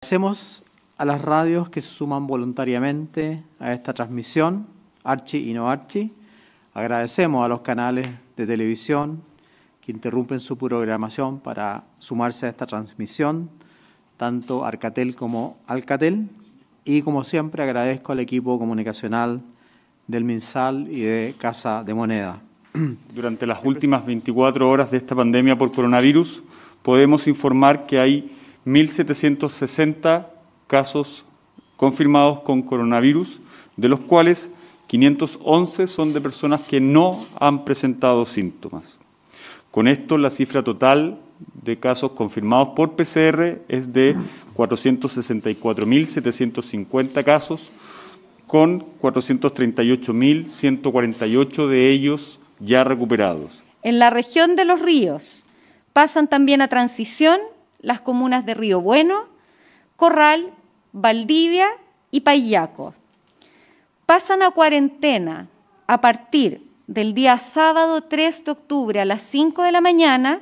Agradecemos a las radios que se suman voluntariamente a esta transmisión, Archi y no Archi. Agradecemos a los canales de televisión que interrumpen su programación para sumarse a esta transmisión, tanto Arcatel como Alcatel. Y como siempre agradezco al equipo comunicacional del MinSal y de Casa de Moneda. Durante las últimas 24 horas de esta pandemia por coronavirus, podemos informar que hay 1.760 casos confirmados con coronavirus, de los cuales 511 son de personas que no han presentado síntomas. Con esto, la cifra total de casos confirmados por PCR es de 464.750 casos, con 438.148 de ellos recuperados. En la región de los ríos pasan también a transición las comunas de Río Bueno, Corral, Valdivia y Payaco. Pasan a cuarentena a partir del día sábado 3 de octubre a las 5 de la mañana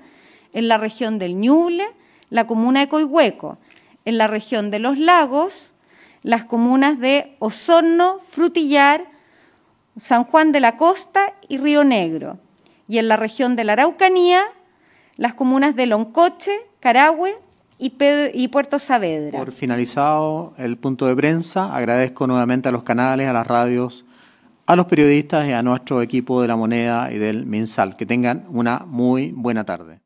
en la región del Ñuble, la comuna de Coihueco, en la región de Los Lagos, las comunas de Osorno, Frutillar, San Juan de la Costa y Río Negro. Y en la región de la Araucanía, las comunas de Loncoche, Carahue y, y, Puerto Saavedra. Por finalizado el punto de prensa, agradezco nuevamente a los canales, a las radios, a los periodistas y a nuestro equipo de La Moneda y del MinSal. Que tengan una muy buena tarde.